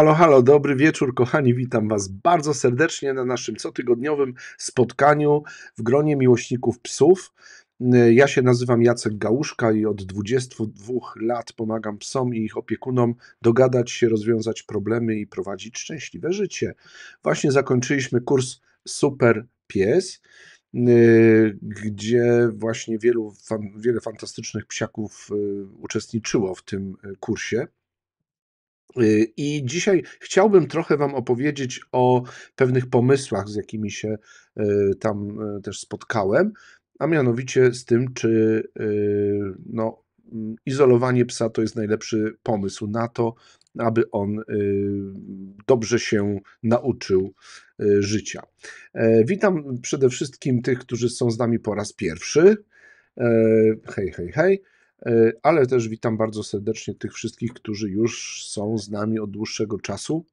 Halo, halo, dobry wieczór, kochani. Witam Was bardzo serdecznie na naszym cotygodniowym spotkaniu w gronie miłośników psów. Ja się nazywam Jacek Gałuszka i od 22 lat pomagam psom i ich opiekunom dogadać się, rozwiązać problemy i prowadzić szczęśliwe życie. Właśnie zakończyliśmy kurs Super Pies yy, gdzie właśnie wielu, wiele fantastycznych psiaków yy, uczestniczyło w tym kursie. Y, I dzisiaj chciałbym trochę Wam opowiedzieć o pewnych pomysłach, z jakimi się y, tam y, też spotkałem, a mianowicie z tym, czy no, izolowanie psa to jest najlepszy pomysł na to, aby on dobrze się nauczył życia. E, witam przede wszystkim tych, którzy są z nami po raz pierwszy. E, hej, hej, hej. E, ale też witam bardzo serdecznie tych wszystkich, którzy już są z nami od dłuższego czasu.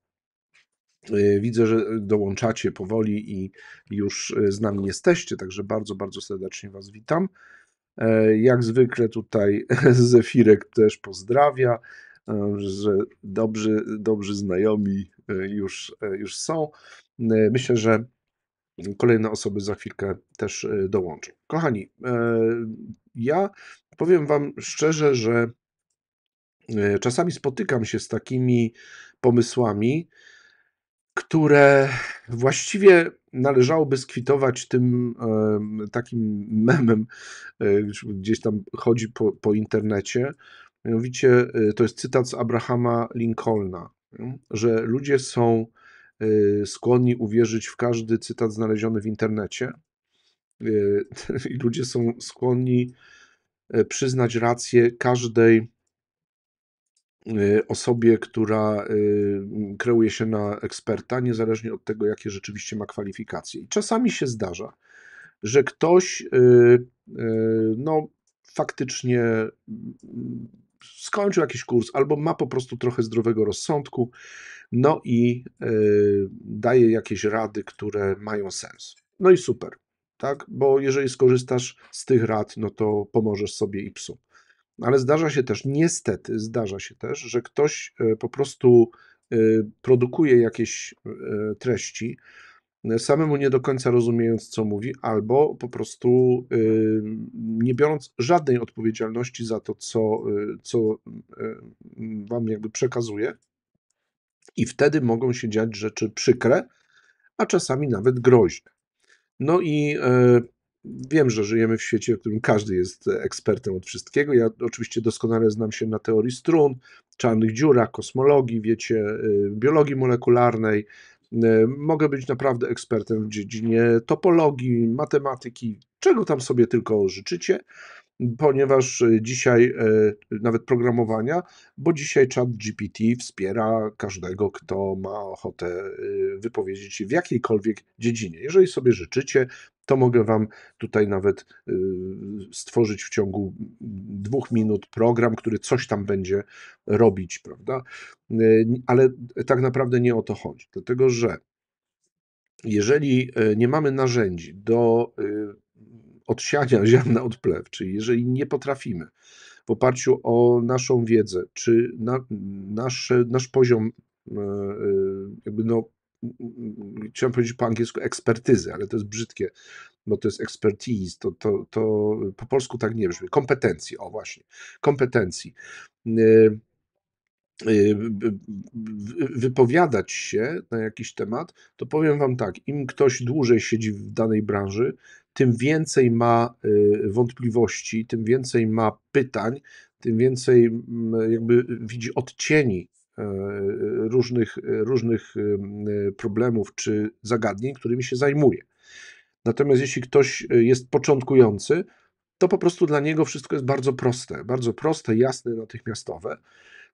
E, widzę, że dołączacie powoli i już e, z nami jesteście, także bardzo, bardzo serdecznie Was witam. Jak zwykle tutaj Zefirek też pozdrawia, że dobrzy, dobrzy znajomi już, już są. Myślę, że kolejne osoby za chwilkę też dołączą. Kochani, ja powiem Wam szczerze, że e, czasami spotykam się z takimi pomysłami, które właściwie należałoby skwitować tym takim memem, e, gdzieś tam chodzi po, po internecie. Mianowicie e, to jest cytat z Abrahama Lincolna, że ludzie są skłonni uwierzyć w każdy cytat znaleziony w internecie, Y, i ludzie są skłonni e, przyznać rację każdej y, osobie, która y, kreuje się na eksperta, niezależnie od tego, jakie rzeczywiście ma kwalifikacje. I czasami się zdarza, że ktoś no, faktycznie skończył jakiś kurs albo ma po prostu trochę zdrowego rozsądku, no i daje jakieś rady, które mają sens. No i super tak? Bo jeżeli skorzystasz z tych rad, no to pomożesz sobie i psu. Ale zdarza się też, niestety, zdarza się też, że ktoś e, po prostu e, produkuje jakieś e, treści, samemu nie do końca rozumiejąc, co mówi, albo po prostu nie biorąc żadnej odpowiedzialności za to, co, co wam jakby przekazuje. I wtedy mogą się dziać rzeczy przykre, a czasami nawet groźne. No i e, wiem, że żyjemy w świecie, w którym każdy jest ekspertem od wszystkiego. Ja oczywiście doskonale znam się na teorii strun, czarnych dziurach, kosmologii, wiecie, e, biologii molekularnej. E, mogę być naprawdę ekspertem w dziedzinie topologii, matematyki, czego tam sobie tylko życzycie ponieważ e, dzisiaj e, nawet programowania, bo dzisiaj chat GPT wspiera każdego, kto ma ochotę e, wypowiedzieć się w jakiejkolwiek dziedzinie. Jeżeli sobie życzycie, to mogę Wam tutaj nawet stworzyć w ciągu dwóch minut program, który coś tam będzie robić, prawda? Ale tak naprawdę nie o to chodzi, dlatego że jeżeli nie mamy narzędzi do odsiania ziarna od plew, czyli jeżeli nie potrafimy w oparciu o naszą wiedzę, czy na, nasz, nasz poziom, e, e, jakby no, chciałem powiedzieć po angielsku ekspertyzy, ale to jest brzydkie, bo to jest expertise, to, to, to po polsku tak nie brzmi. Kompetencji, o właśnie, kompetencji. E, wypowiadać się na jakiś temat, to powiem Wam tak: im ktoś dłużej siedzi w danej branży, tym więcej ma y, wątpliwości, tym więcej ma pytań, tym więcej mm, jakby widzi odcieni e, różnych, różnych y, y, problemów czy zagadnień, którymi się zajmuje. Natomiast jeśli ktoś jest początkujący, to po prostu dla niego wszystko jest bardzo proste, bardzo proste, jasne, natychmiastowe.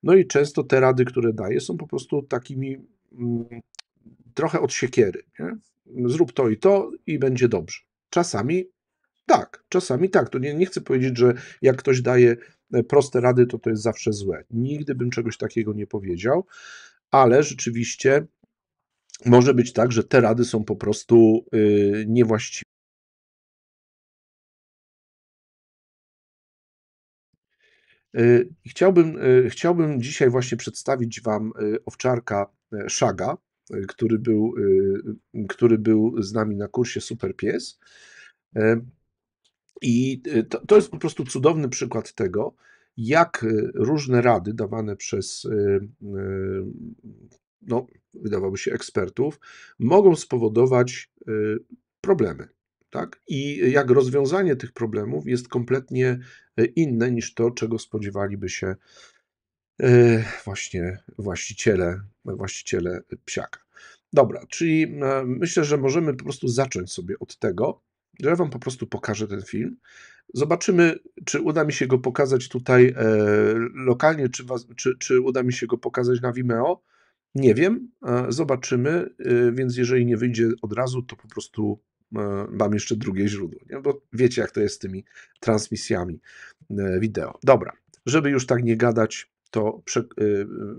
No i często te rady, które daje, są po prostu takimi mm, trochę od siekiery. Nie? Zrób to i to i będzie dobrze. Czasami tak, czasami tak. To nie, nie chcę powiedzieć, że jak ktoś daje e, proste rady, to to jest zawsze złe. Nigdy bym czegoś takiego nie powiedział, ale rzeczywiście może być tak, że te rady są po prostu yy, niewłaściwe. Y, chciałbym, y, chciałbym dzisiaj właśnie przedstawić Wam y, owczarka e, Szaga, który był, y, który był z nami na kursie Super Pies. E, I y, to, to jest po prostu cudowny przykład tego, jak y, różne rady dawane przez, no, wydawałoby się, ekspertów, mogą spowodować problemy. Tak? I jak rozwiązanie tych problemów jest kompletnie inne niż to, czego spodziewaliby się E, właśnie właściciele, właściciele psiaka. Dobra, czyli e, myślę, że możemy po prostu zacząć sobie od tego, że ja Wam po prostu pokażę ten film. Zobaczymy, czy uda mi się go pokazać tutaj e, lokalnie, czy, czy, czy, uda mi się go pokazać na Vimeo. Nie wiem, e, zobaczymy, e, więc jeżeli nie wyjdzie od razu, to po prostu mam e, jeszcze drugie źródło, nie? bo wiecie, jak to jest z tymi transmisjami wideo. Dobra, żeby już tak nie gadać, to prze, y,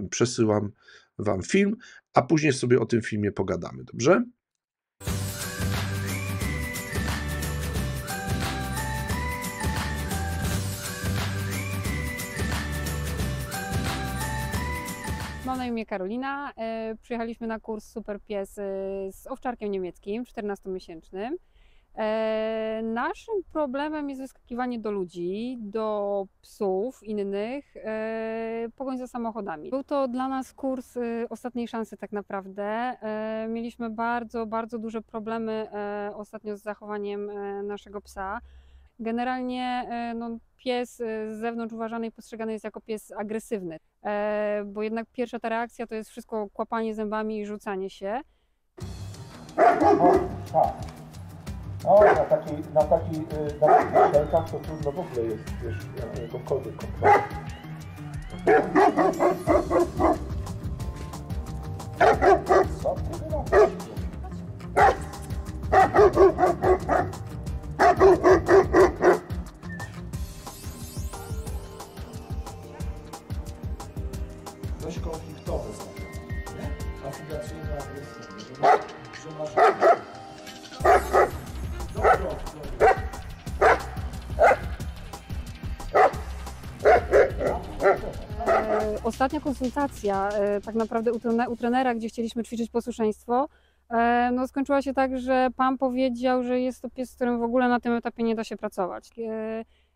y, przesyłam Wam film, a później sobie o tym filmie pogadamy, dobrze? Mam na imię Karolina. Y, przyjechaliśmy na kurs Super Pies z owczarkiem niemieckim, 14-miesięcznym. E, naszym problemem jest wyskakiwanie do ludzi, do psów innych, e, pogoń za samochodami. Był to dla nas kurs y, ostatniej szansy, tak naprawdę. E, mieliśmy bardzo, bardzo duże problemy ostatnio z zachowaniem naszego psa. Generalnie no, pies y, z zewnątrz uważany i postrzegany jest jako pies agresywny, bo jednak pierwsza ta reakcja to jest wszystko kłapanie zębami i rzucanie się. O, o. No, na takiej, na takiej, y, na takich szelkach to trudno w ogóle jest, wiesz, jakąkolwiek kontrolę. Co ty wyrabiasz? E, ostatnia konsultacja e, tak naprawdę u trenera, gdzie chcieliśmy ćwiczyć posłuszeństwo, e, no, skończyła się tak, że pan powiedział, że jest to pies, z którym w ogóle na tym etapie nie da się pracować.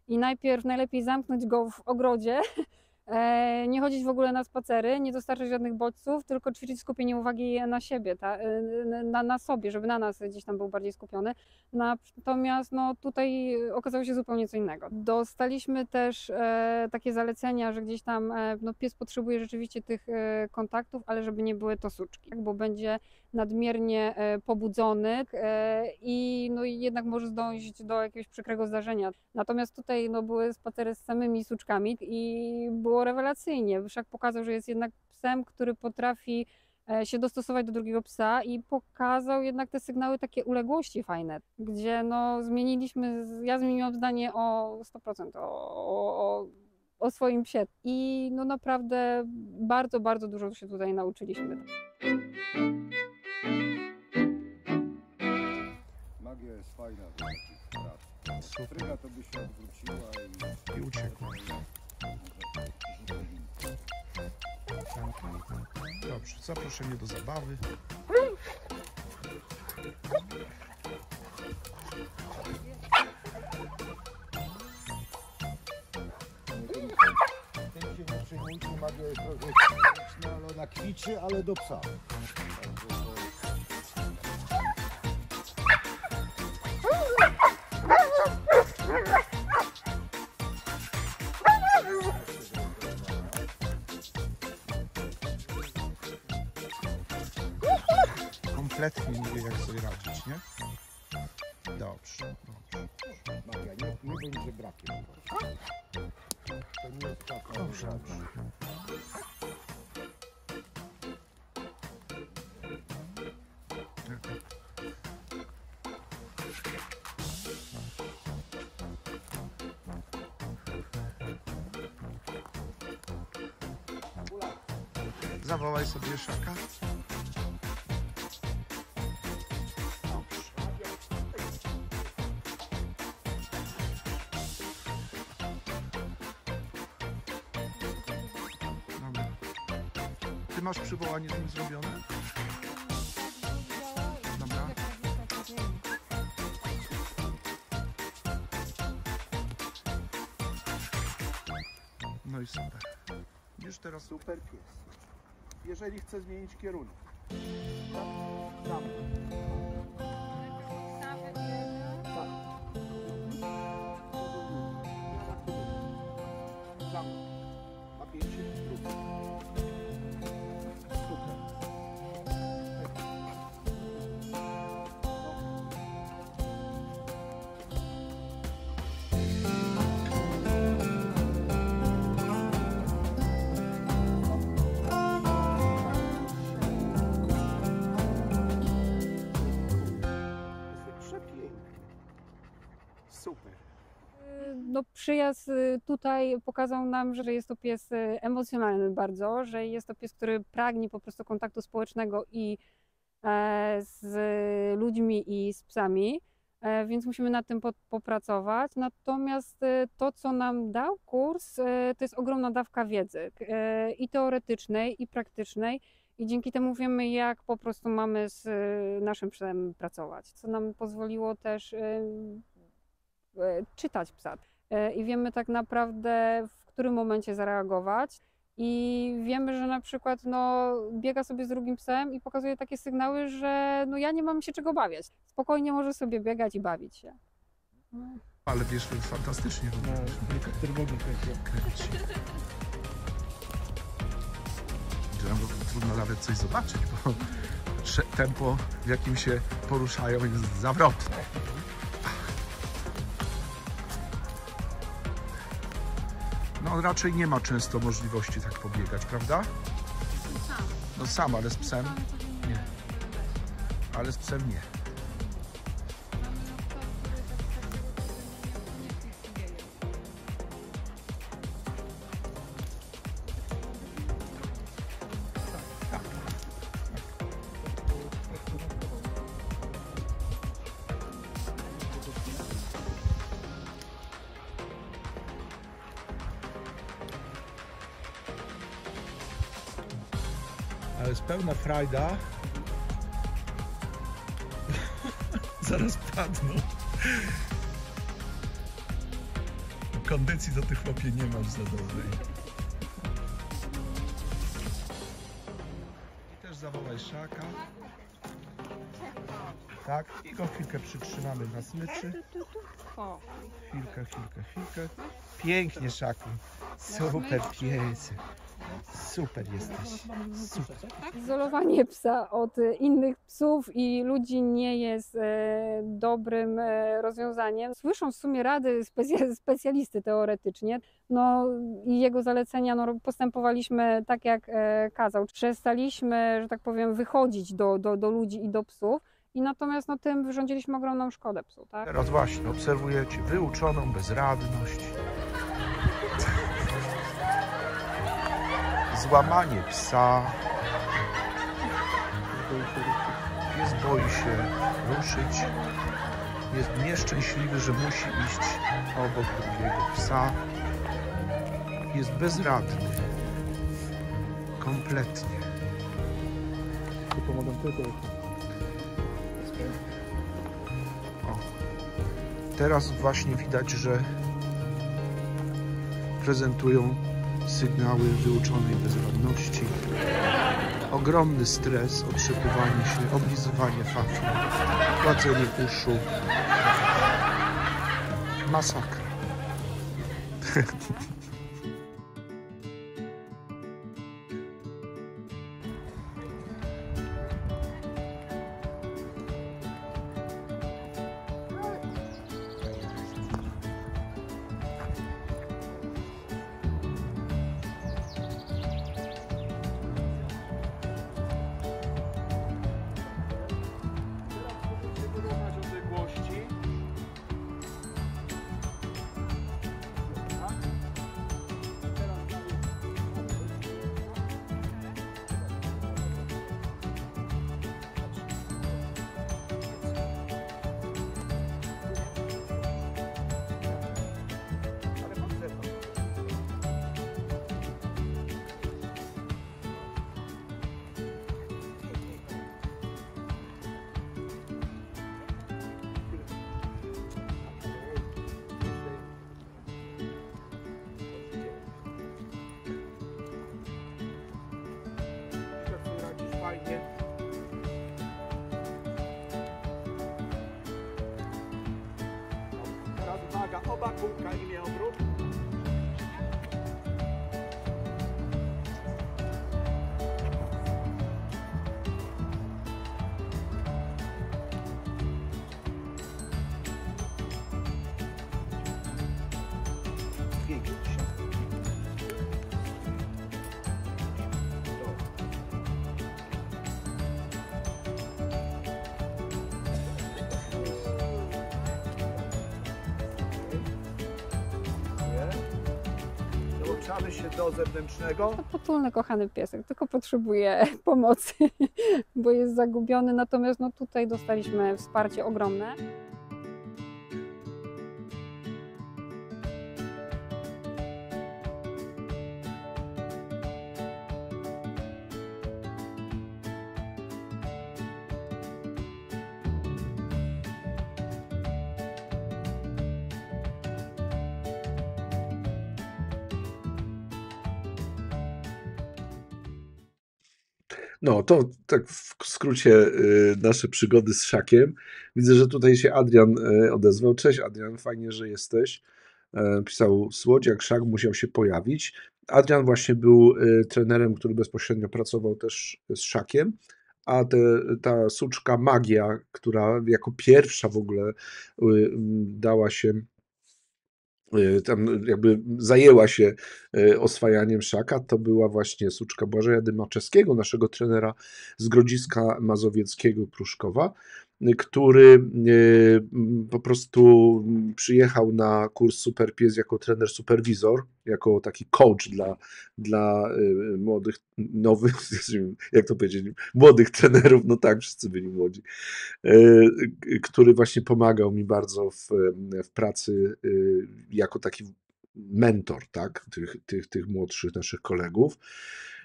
I najpierw najlepiej zamknąć go w ogrodzie, E, nie chodzić w ogóle na spacery, nie dostarczać żadnych bodźców, tylko ćwiczyć skupienie uwagi na siebie, ta, e, na, na, sobie, żeby na nas gdzieś tam był bardziej skupiony. Natomiast no, tutaj okazało się zupełnie co innego. Dostaliśmy też e, takie zalecenia, że gdzieś tam e, no, pies potrzebuje rzeczywiście tych e, kontaktów, ale żeby nie były to suczki, bo będzie nadmiernie e, pobudzony e, i no jednak może zdążyć do jakiegoś przykrego zdarzenia. Natomiast tutaj no, były spacery z samymi suczkami i było rewelacyjnie. Wszak pokazał, że jest jednak psem, który potrafi e, się dostosować do drugiego psa i pokazał jednak te sygnały takie uległości fajne, gdzie no zmieniliśmy, ja zmieniłam zdanie o 100% o, o, o swoim psie i no naprawdę bardzo, bardzo dużo się tutaj nauczyliśmy. Magia jest fajna do takich prac. Fryga to by się odwróciła i... I uciekła. Dobrze, zaproszenie do zabawy. Ten się nie przyjmujcie, magia jest trochę ale ona kwiczy, ale do psa. kompletnie nie wie jak sobie radzić, nie? Dobrze, dobrze. Maria, nie, nie bądź To nie jest tak. Dobrze, Zawołaj sobie szaka. ładnie to jest zrobione. Dobra. No i super. Już teraz super pies. Jeżeli chce zmienić kierunek, Super. Y, no, przyjazd y, tutaj pokazał nam, że jest to pies y, emocjonalny bardzo, że jest to pies, który pragnie po prostu kontaktu społecznego i e, z ludźmi i z psami, e, więc musimy nad tym popracować. Natomiast to, co nam dał kurs, to jest ogromna dawka wiedzy i teoretycznej, i praktycznej i dzięki temu wiemy, jak po prostu mamy z y, naszym psem pracować, co nam pozwoliło też y, y, czytać psa. I wiemy tak naprawdę, w którym momencie zareagować. I wiemy, że na przykład no, biega sobie z drugim psem i pokazuje takie sygnały, że no, ja nie mam się czego bawiać. Spokojnie może sobie biegać i bawić się. No. Ale wiesz, fantastycznie no No, trwogi kręci że tam trudno nawet coś zobaczyć, bo tempo, w jakim się poruszają, jest zawrotne. No raczej nie ma często możliwości tak pobiegać, prawda? No sam, ale z psem nie. Ale z psem nie. frajda. Zaraz padną. Kondycji do tych chłopie nie masz za dobrej. I też zawołaj szaka. Tak, i go chwilkę przytrzymamy na smyczy. Chwilkę, chwilkę, chwilkę. Pięknie, szaku. Super piecy. Super jesteś. Super. Izolowanie psa od e, innych psów i ludzi nie jest e, dobrym e, rozwiązaniem. Słyszą w sumie rady specjalisty teoretycznie. No i jego zalecenia no, postępowaliśmy tak, jak kazał. Przestaliśmy, że tak powiem, wychodzić do, do, do ludzi i do psów. I natomiast no, tym wyrządziliśmy ogromną szkodę psu. Tak? Teraz właśnie obserwujecie wyuczoną bezradność. złamanie psa. Pies boi się ruszyć. Jest nieszczęśliwy, że musi iść obok drugiego psa. Jest bezradny. Kompletnie. Pomagam Teraz właśnie widać, że prezentują sygnały wyuczonej bezradności, ogromny stres, otrzepywanie się, oblizywanie fafli, płacenie uszu, masakra. Pukayu. włączamy się do zewnętrznego. To potulny, kochany piesek, tylko potrzebuje pomocy, bo jest zagubiony. Natomiast no, tutaj dostaliśmy wsparcie ogromne. No, to tak w skrócie y, nasze przygody z Szakiem. Widzę, że tutaj się Adrian y, odezwał. Cześć Adrian, fajnie, że jesteś. E, pisał Słodziak, Szak musiał się pojawić. Adrian właśnie był y, trenerem, który bezpośrednio pracował też z Szakiem, a te, ta suczka magia, która jako pierwsza w ogóle dała się Y, tam jakby zajęła się y, oswajaniem szaka, to była właśnie suczka Błażeja Dymaczewskiego, naszego trenera z Grodziska Mazowieckiego Pruszkowa który e, po prostu przyjechał na kurs Super Pies jako trener superwizor, jako taki coach dla, dla e, młodych, nowych, jak to powiedzieć, młodych trenerów, no tak, wszyscy byli młodzi, e, który właśnie pomagał mi bardzo w, w pracy jako taki mentor, tak, tych, tych, tych młodszych naszych kolegów.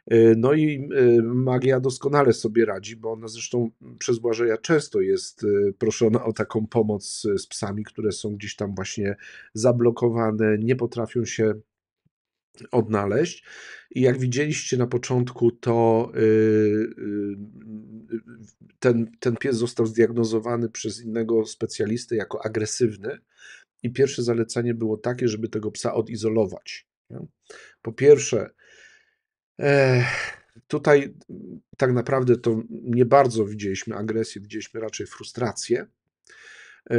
E, no i e, magia doskonale sobie radzi, bo ona zresztą przez Błażeja często jest e, proszona o taką pomoc z psami, które są gdzieś tam właśnie zablokowane, nie potrafią się odnaleźć. I jak widzieliście na początku, to ten, ten pies został zdiagnozowany przez innego specjalistę jako agresywny. I pierwsze zalecenie było takie, żeby tego psa odizolować. Po pierwsze, tutaj mm, tak naprawdę to nie bardzo widzieliśmy agresję, widzieliśmy raczej frustrację. E,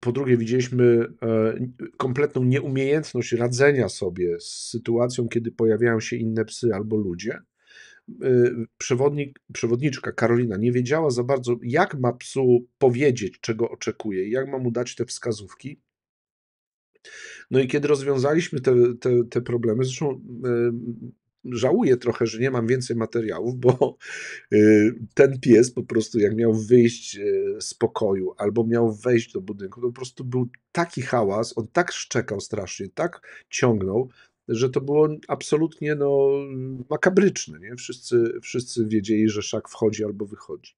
po drugie, widzieliśmy e, kompletną nieumiejętność radzenia sobie z sytuacją, kiedy pojawiają się inne psy albo ludzie. E, przewodnik, przewodniczka Karolina nie wiedziała za bardzo, jak ma psu powiedzieć, czego oczekuje, jak ma mu dać te wskazówki. No i kiedy rozwiązaliśmy te, te, te problemy, zresztą żałuję trochę, że nie mam więcej materiałów, bo y, ten pies po prostu jak miał wyjść y, z pokoju albo miał wejść do budynku, to po prostu był taki hałas, on tak szczekał strasznie, tak ciągnął, że to było absolutnie no, makabryczne. Nie? Wszyscy, wszyscy wiedzieli, że szak wchodzi albo wychodzi.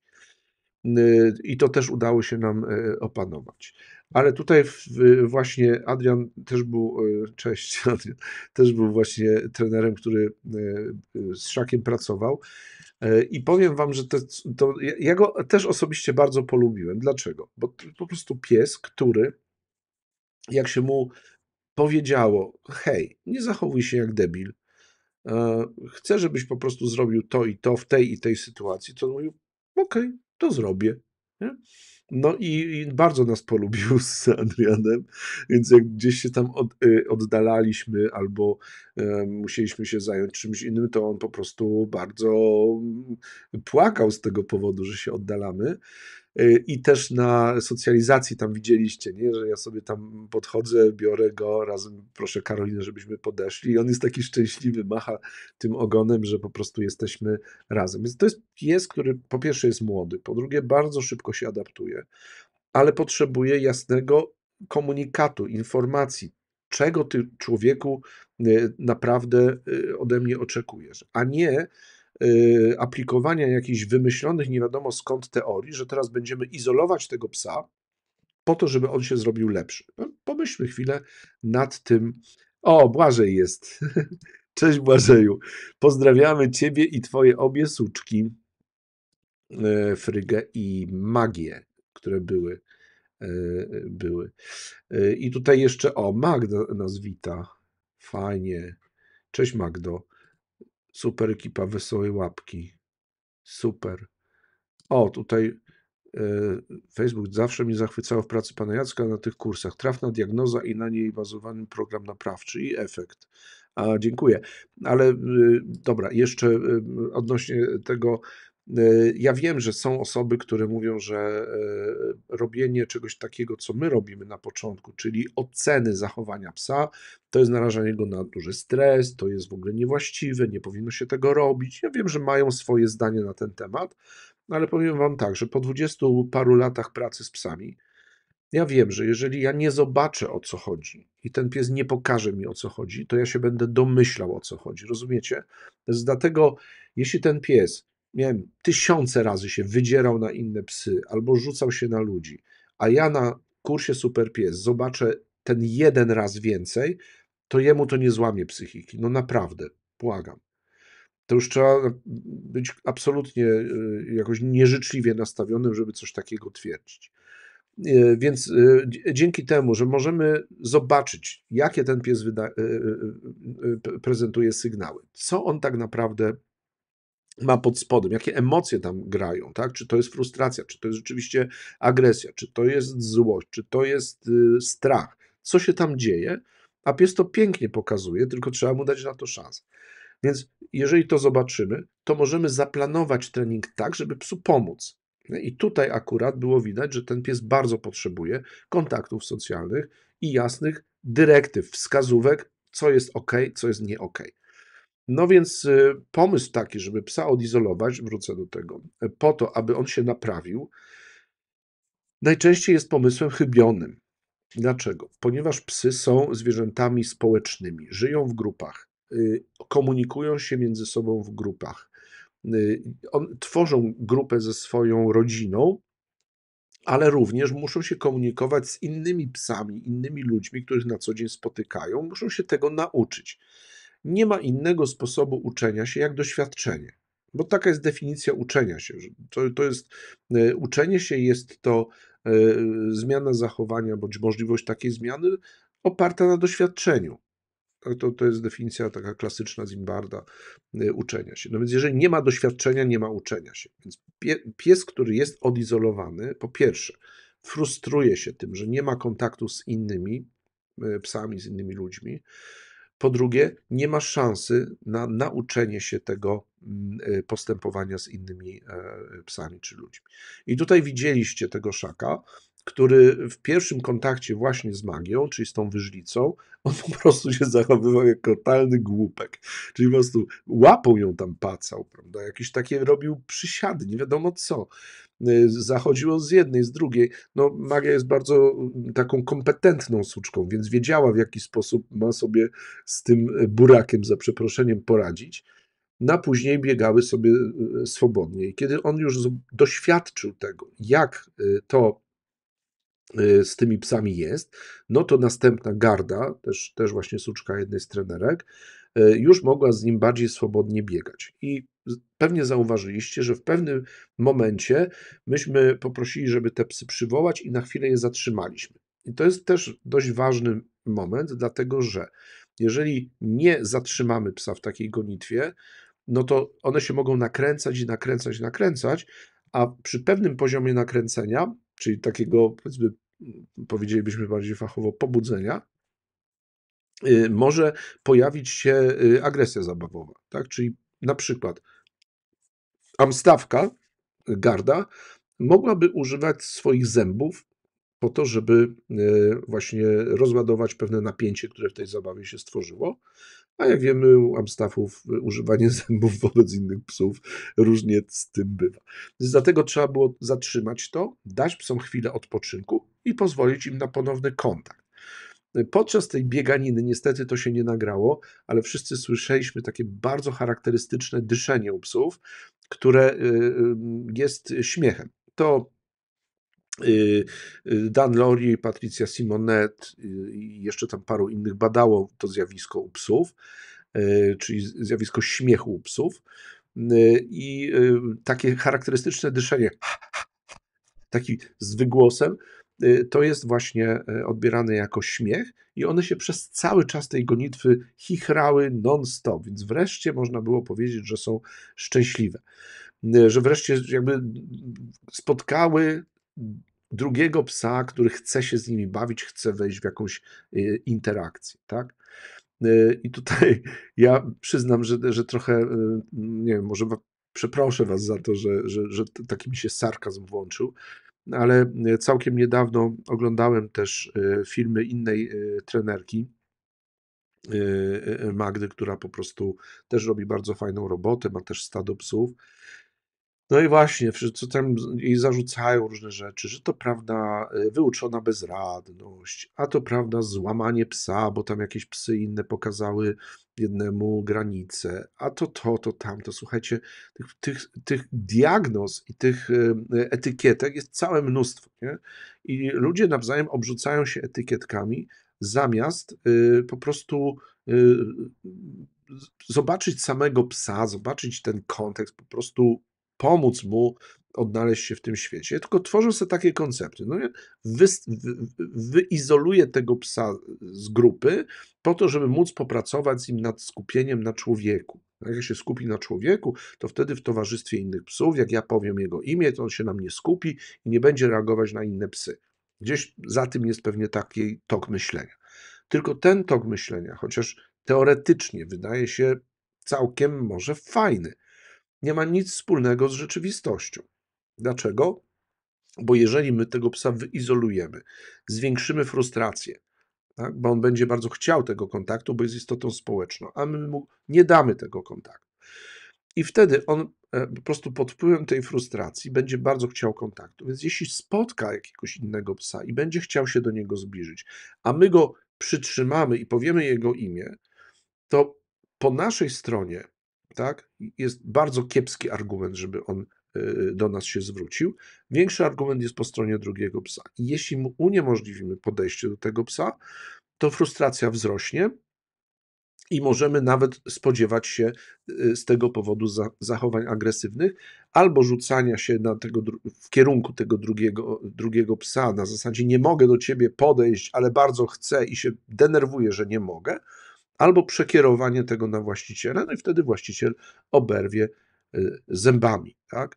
Y, I to też udało się nam opanować. Ale tutaj właśnie Adrian też był, e, cześć Adrian, też był właśnie trenerem, który e, z Szakiem pracował. E, I powiem wam, że to, to ja go też osobiście bardzo polubiłem. Dlaczego? Bo to po prostu pies, który jak się mu powiedziało, hej, nie zachowuj się jak debil, chcę, żebyś po prostu zrobił to i to w tej i tej sytuacji, to mówił, okej, okay, to zrobię. No i, bardzo nas polubił z Adrianem, więc jak gdzieś się tam od, y, oddalaliśmy albo musieliśmy się zająć czymś innym, to on po prostu bardzo mm, płakał z tego powodu, że się oddalamy. Y, i też na socjalizacji tam widzieliście, nie? że ja sobie tam podchodzę, biorę go razem, proszę Karolinę, żebyśmy podeszli i on jest taki szczęśliwy, macha tym ogonem, że po prostu jesteśmy razem. Więc to jest pies, który po pierwsze jest młody, po drugie bardzo szybko się adaptuje, ale potrzebuje jasnego komunikatu, informacji, czego ty człowieku y, naprawdę y, ode mnie oczekujesz, a nie Y, aplikowania jakichś wymyślonych nie wiadomo skąd teorii, że teraz będziemy izolować tego psa po to, żeby on się zrobił lepszy. No, pomyślmy chwilę nad tym. O, Błażej jest. Cześć Błażeju. Pozdrawiamy Ciebie i Twoje obie suczki, e, Frygę i Magię, które były. E, były. E, I tutaj jeszcze o, Magda nas wita. Fajnie. Cześć Magdo. Super ekipa Wesołej Łapki. Super. O, tutaj e, Facebook zawsze mnie zachwycał w pracy pana Jacka na tych kursach. Trafna diagnoza i na niej bazowany program naprawczy i efekt. A, dziękuję. Ale y, dobra, jeszcze y, odnośnie tego Y, ja wiem, że są osoby, które mówią, że e, robienie czegoś takiego, co my robimy na początku, czyli oceny zachowania psa, to jest narażanie go na duży stres, to jest w ogóle niewłaściwe, nie powinno się tego robić. Ja wiem, że mają swoje zdanie na ten temat, ale powiem Wam tak, że po dwudziestu paru latach pracy z psami, ja wiem, że jeżeli ja nie zobaczę o co chodzi i ten pies nie pokaże mi o co chodzi, to ja się będę domyślał o co chodzi. Rozumiecie? Więc dlatego, jeśli ten pies miałem tysiące razy się wydzierał na inne psy albo rzucał się na ludzi, a ja na kursie Super Pies zobaczę ten jeden raz więcej, to jemu to nie złamie psychiki. No naprawdę, błagam. To już trzeba być absolutnie e, jakoś nieżyczliwie nastawionym, żeby coś takiego twierdzić. E, więc e, dzięki temu, że możemy zobaczyć, jakie ten pies prezentuje sygnały, co on tak naprawdę ma pod spodem, jakie emocje tam grają, tak? Czy to jest frustracja, czy to jest rzeczywiście agresja, czy to jest złość, czy to jest y, strach, co się tam dzieje, a pies to pięknie pokazuje, tylko trzeba mu dać na to szansę. Więc jeżeli to zobaczymy, to możemy zaplanować trening tak, żeby psu pomóc. No I tutaj akurat było widać, że ten pies bardzo potrzebuje kontaktów socjalnych i jasnych dyrektyw, wskazówek, co jest ok, co jest nie okej. Okay. No więc e, pomysł taki, żeby psa odizolować, wrócę do tego, e, po to, aby on się naprawił, najczęściej jest pomysłem chybionym. Dlaczego? Ponieważ psy są zwierzętami społecznymi, żyją w grupach, y, komunikują się między sobą w grupach, y, on, tworzą grupę ze swoją rodziną, ale również muszą się komunikować z innymi psami, innymi ludźmi, których na co dzień spotykają, muszą się tego nauczyć nie ma innego sposobu uczenia się jak doświadczenie. Bo taka jest definicja uczenia się. To, to jest, e, uczenie się jest to e, zmiana zachowania bądź możliwość takiej zmiany oparta na doświadczeniu. To, to jest definicja taka klasyczna Zimbarda e, uczenia się. No więc jeżeli nie ma doświadczenia, nie ma uczenia się. Więc pies, który jest odizolowany, po pierwsze, frustruje się tym, że nie ma kontaktu z innymi psami, z innymi ludźmi. Po drugie, nie ma szansy na nauczenie się tego mm, y, postępowania z innymi e, psami czy ludźmi. I tutaj widzieliście tego szaka, który w pierwszym kontakcie właśnie z magią, czyli z tą wyżlicą, on po prostu się zachowywał jak totalny głupek. Czyli po prostu łapą ją tam pacał, prawda? Jakieś takie robił przysiady, nie wiadomo co. Y, zachodziło z jednej, z drugiej. No, magia jest bardzo mm, taką kompetentną suczką, więc wiedziała w jaki sposób ma sobie z tym burakiem, za przeproszeniem, poradzić na no, później biegały sobie y, y, swobodnie. I kiedy on już doświadczył tego, jak to Y, z tymi psami jest, no to następna garda, też, też właśnie suczka jednej z trenerek, y, już mogła z nim bardziej swobodnie biegać. I pewnie zauważyliście, że w pewnym momencie myśmy poprosili, żeby te psy przywołać i na chwilę je zatrzymaliśmy. I to jest też dość ważny moment, dlatego że jeżeli nie zatrzymamy psa w takiej gonitwie, no to one się mogą nakręcać i nakręcać, nakręcać, a przy pewnym poziomie nakręcenia czyli takiego, powiedzmy, powiedzielibyśmy bardziej fachowo, pobudzenia, y, może pojawić się y, agresja zabawowa. Tak? Czyli na przykład amstawka, garda, mogłaby używać swoich zębów po to, żeby y, właśnie rozładować pewne napięcie, które w tej zabawie się stworzyło, a jak wiemy, u amstafów używanie zębów wobec innych psów różnie z tym bywa. Więc dlatego trzeba było zatrzymać to, dać psom chwilę odpoczynku i pozwolić im na ponowny kontakt. Podczas tej bieganiny niestety to się nie nagrało, ale wszyscy słyszeliśmy takie bardzo charakterystyczne dyszenie u psów, które y, y, jest śmiechem. To Y, y, Dan Lori, Patricia Simonet y, i jeszcze tam paru innych badało to zjawisko u psów, czyli zjawisko śmiechu u psów. I takie charakterystyczne dyszenie, taki z wygłosem, to jest właśnie odbierane jako śmiech i one się przez cały czas tej gonitwy chichrały non-stop, więc wreszcie można było powiedzieć, że są szczęśliwe, że wreszcie jakby spotkały drugiego psa, który chce się z nimi bawić, chce wejść w jakąś y, interakcję, tak? Y, I tutaj ja przyznam, że, że trochę, y, nie wiem, może przeproszę Was za to, że, że, że taki mi się sarkazm włączył, ale całkiem niedawno oglądałem też filmy innej trenerki, Magdy, która po prostu też robi bardzo fajną robotę, ma też stado psów no i właśnie, co tam i zarzucają różne rzeczy, że to prawda y, wyuczona bezradność, a to prawda złamanie psa, bo tam jakieś psy inne pokazały jednemu granice, a to to, to tamto. Słuchajcie, tych, tych, tych diagnoz i tych y, y, etykietek jest całe mnóstwo, nie? I ludzie nawzajem obrzucają się etykietkami, zamiast po prostu zobaczyć samego psa, zobaczyć ten kontekst, po prostu pomóc mu odnaleźć się w tym świecie, tylko tworzą sobie takie koncepty. No, wy, wyizoluję tego psa z grupy po to, żeby móc popracować z nim nad skupieniem na człowieku. No jak się skupi na człowieku, to wtedy w towarzystwie innych psów, jak ja powiem jego imię, to on się na mnie skupi i nie będzie reagować na inne psy. Gdzieś za tym jest pewnie taki tok myślenia. Tylko ten tok myślenia, chociaż teoretycznie wydaje się całkiem może fajny, nie ma nic wspólnego z rzeczywistością. Dlaczego? Bo jeżeli my tego psa wyizolujemy, zwiększymy frustrację, tak? bo on będzie bardzo chciał tego kontaktu, bo jest istotą społeczną, a my mu nie damy tego kontaktu. I wtedy on e, po prostu pod wpływem tej frustracji będzie bardzo chciał kontaktu. Więc jeśli spotka jakiegoś innego psa i będzie chciał się do niego zbliżyć, a my go przytrzymamy i powiemy jego imię, to po naszej stronie tak, jest bardzo kiepski argument, żeby on e, do nas się zwrócił. Większy argument jest po stronie drugiego psa. jeśli mu uniemożliwimy podejście do tego psa, to frustracja wzrośnie i możemy nawet spodziewać się e, z tego powodu zachowań agresywnych albo rzucania się na tego, w kierunku tego drugiego, drugiego psa na zasadzie nie mogę do ciebie podejść, ale bardzo chcę i się denerwuję, że nie mogę albo przekierowanie tego na właściciela, no i wtedy właściciel oberwie y, zębami, tak?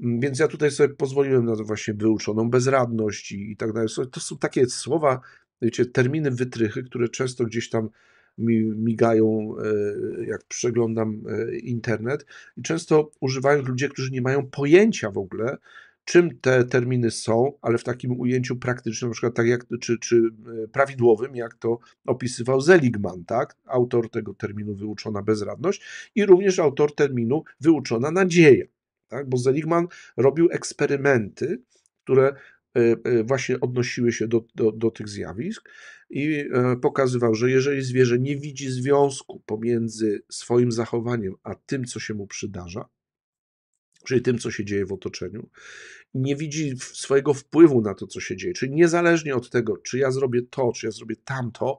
Mm, więc ja tutaj sobie pozwoliłem na to właśnie wyuczoną bezradność i, i tak dalej. To są takie słowa, wiecie, terminy wytrychy, które często gdzieś tam mi migają, e, jak przeglądam e, internet, i często używają ludzie, którzy nie mają pojęcia w ogóle, czym te terminy są, ale w takim ujęciu praktycznym, na przykład tak jak, czy, czy e, prawidłowym, jak to opisywał Zeligman, tak? autor tego terminu wyuczona bezradność i również autor terminu wyuczona nadzieja, tak? bo Zeligman robił eksperymenty, które e, e, właśnie odnosiły się do, do, do, tych zjawisk i pokazywał, że jeżeli zwierzę nie widzi związku pomiędzy swoim zachowaniem a tym, co się mu przydarza, czyli tym, co się dzieje w otoczeniu, nie widzi swojego wpływu na to, co się dzieje. Czyli niezależnie od tego, czy ja zrobię to, czy ja zrobię tamto,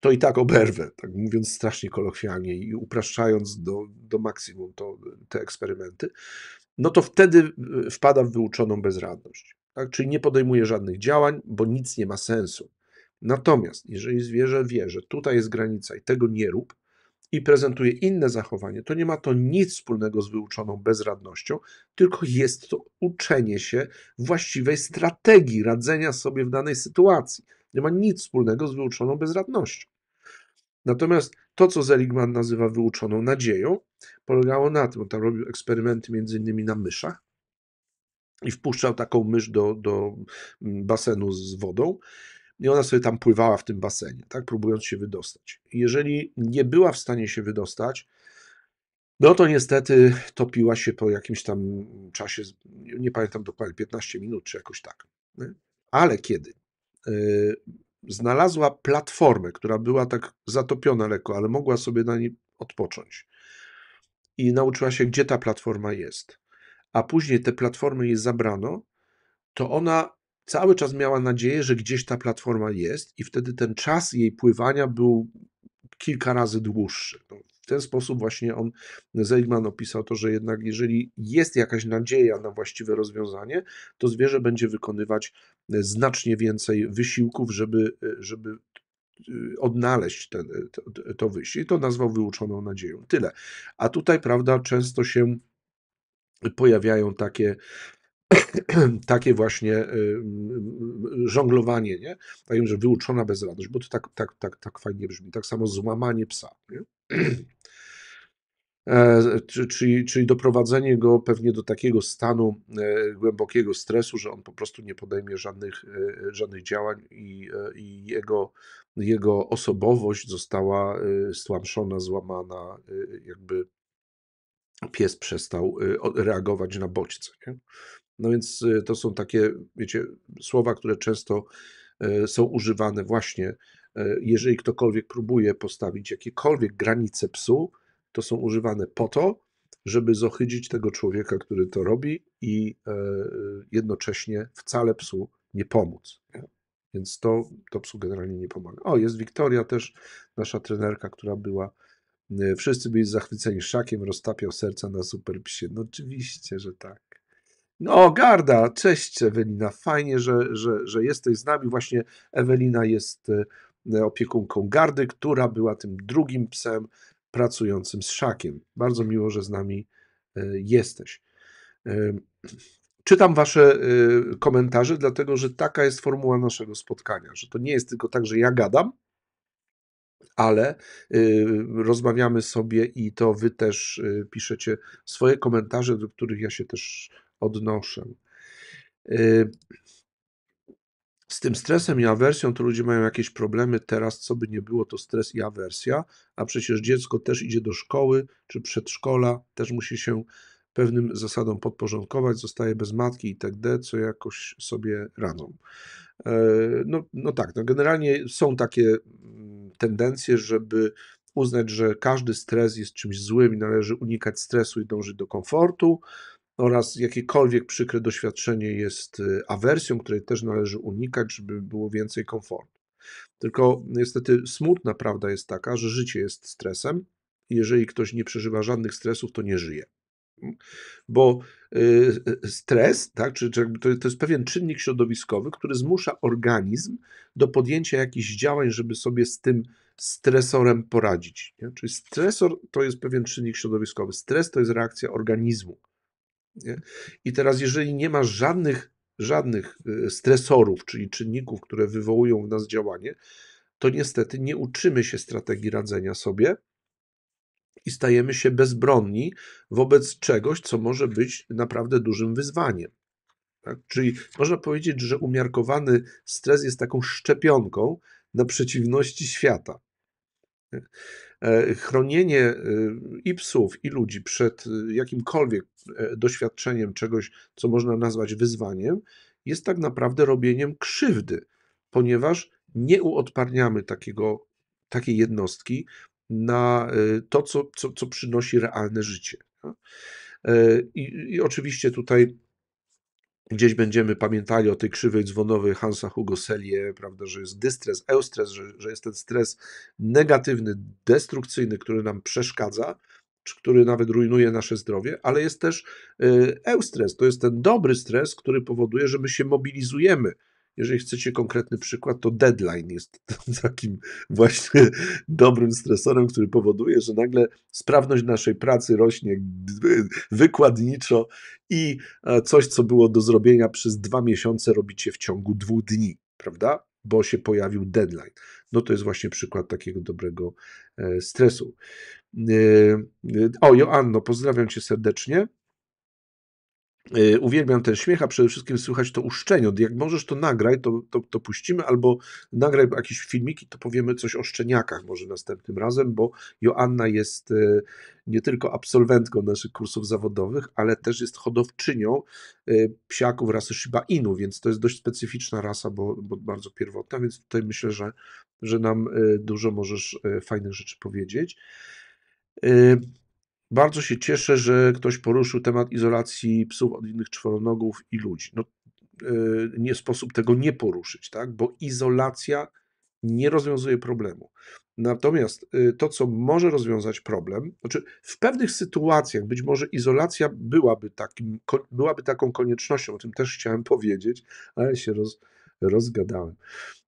to i tak oberwę, tak mówiąc strasznie kolokwialnie i upraszczając do, do maksimum to, te eksperymenty, no to wtedy e, wpada w wyuczoną bezradność. Tak? Czyli nie podejmuje żadnych działań, bo nic nie ma sensu. Natomiast jeżeli zwierzę wie, że tutaj jest granica i tego nie rób, i prezentuje inne zachowanie, to nie ma to nic wspólnego z wyuczoną bezradnością, tylko jest to uczenie się właściwej strategii radzenia sobie w danej sytuacji. Nie ma nic wspólnego z wyuczoną bezradnością. Natomiast to, co Zeligman nazywa wyuczoną nadzieją, polegało na tym, on tam robił eksperymenty między innymi na myszach i wpuszczał taką mysz do, do mm, basenu z wodą i ona sobie tam pływała w tym basenie, tak, próbując się wydostać. Jeżeli nie była w stanie się wydostać, no to niestety topiła się po jakimś tam czasie, nie pamiętam dokładnie, 15 minut czy jakoś tak. Nie? Ale kiedy yy, znalazła platformę, która była tak zatopiona lekko, ale mogła sobie na niej odpocząć i nauczyła się, gdzie ta platforma jest, a później te platformy jej zabrano, to ona cały czas miała nadzieję, że gdzieś ta platforma jest i wtedy ten czas jej pływania był kilka razy dłuższy. No, w ten sposób właśnie on, Zeligman opisał to, że jednak jeżeli jest jakaś nadzieja na właściwe rozwiązanie, to zwierzę będzie wykonywać e, znacznie więcej wysiłków, żeby, e, żeby e, odnaleźć ten, to, to wyjście. I to nazwał wyuczoną nadzieją. Tyle. A tutaj, prawda, często się pojawiają takie takie właśnie y, y, y, żonglowanie, nie? Takim, że wyuczona bezradność, bo to tak, tak, tak, tak fajnie brzmi. Tak samo złamanie psa, nie? E, czyli, czyli doprowadzenie go pewnie do takiego stanu e, głębokiego stresu, że on po prostu nie podejmie żadnych, e, żadnych działań i, i jego, jego osobowość została stłamszona, złamana, jakby pies przestał reagować na bodźce. Nie? No więc y, to są takie, wiecie, słowa, które często e, są używane właśnie, e, jeżeli ktokolwiek próbuje postawić jakiekolwiek granice psu, to są używane po to, żeby zohydzić tego człowieka, który to robi i e, jednocześnie wcale psu nie pomóc. Więc to, to psu generalnie nie pomaga. O, jest Wiktoria też, nasza trenerka, która była. Wszyscy byli zachwyceni szakiem, roztapiał serca na super psie. No oczywiście, że tak. O, no, Garda, cześć Ewelina, fajnie, że, że, że jesteś z nami. Właśnie Ewelina jest e, opiekunką Gardy, która była tym drugim psem pracującym z Szakiem. Bardzo miło, że z nami e, jesteś. E, czytam Wasze komentarze, dlatego że taka jest formuła naszego spotkania, że to nie jest tylko tak, że ja gadam, ale rozmawiamy sobie i to Wy też piszecie swoje komentarze, do których ja się też odnoszę. Yy, z tym stresem i awersją to ludzie mają jakieś problemy teraz, co by nie było, to stres i awersja, a przecież dziecko też idzie do szkoły czy przedszkola, też musi się pewnym zasadom podporządkować, zostaje bez matki itd., tak co jakoś sobie radzą. Yy, no, no tak, no generalnie są takie mm, tendencje, żeby uznać, że każdy stres jest czymś złym i należy unikać stresu i dążyć do komfortu oraz jakiekolwiek przykre doświadczenie jest y, awersją, której też należy unikać, żeby było więcej komfortu. Tylko niestety smutna prawda jest taka, że życie jest stresem i jeżeli ktoś nie przeżywa żadnych stresów, to nie żyje. Bo y, stres, tak, czy, to, jest pewien czynnik środowiskowy, który zmusza organizm do podjęcia jakichś działań, żeby sobie z tym stresorem poradzić. Nie? Czyli stresor to jest pewien czynnik środowiskowy, stres to jest reakcja organizmu i teraz, jeżeli nie ma żadnych, żadnych y, stresorów, czyli czynników, które wywołują w nas działanie, to niestety nie uczymy się strategii radzenia sobie i stajemy się bezbronni wobec czegoś, co może być naprawdę dużym wyzwaniem. Tak? Czyli można powiedzieć, że umiarkowany stres jest taką szczepionką na przeciwności świata. E, chronienie e, i psów, i ludzi przed e, jakimkolwiek doświadczeniem czegoś, co można nazwać wyzwaniem, jest tak naprawdę robieniem krzywdy, ponieważ nie uodparniamy takiego, takiej jednostki na to, co, co, co przynosi realne życie. No? I, I, oczywiście tutaj Gdzieś będziemy pamiętali o tej krzywej dzwonowej Hansa Hugo Selye, prawda, że jest dystres, eustres, że, że jest ten stres negatywny, destrukcyjny, który nam przeszkadza, czy który nawet rujnuje nasze zdrowie, ale jest też y, eustres, to jest ten dobry stres, który powoduje, że my się mobilizujemy, jeżeli chcecie konkretny przykład, to deadline jest takim właśnie dobrym stresorem, który powoduje, że nagle sprawność naszej pracy rośnie wykładniczo i e, coś, co było do zrobienia przez dwa miesiące, robicie w ciągu dwóch dni, prawda? Bo się pojawił deadline. No to jest właśnie przykład takiego dobrego e, stresu. E, o, Joanno, pozdrawiam cię serdecznie. Y, uwielbiam ten śmiech, a przede wszystkim słychać to uszczenie. Jak możesz, to nagraj, to, to, to puścimy, albo nagraj jakieś filmiki, to powiemy coś o szczeniakach może następnym razem, bo Joanna jest y, nie tylko absolwentką naszych kursów zawodowych, ale też jest hodowczynią y, psiaków rasy Shiba Inu, więc to jest dość specyficzna rasa, bo, bo bardzo pierwotna, więc tutaj myślę, że, że nam dużo możesz fajnych rzeczy powiedzieć. Bardzo się cieszę, że ktoś poruszył temat izolacji psów od innych czworonogów i ludzi. No, e, nie sposób tego nie poruszyć, tak? bo izolacja nie rozwiązuje problemu. Natomiast e, to, co może rozwiązać problem, znaczy w pewnych sytuacjach być może izolacja byłaby, takim, byłaby taką koniecznością, o tym też chciałem powiedzieć, ale się roz, rozgadałem.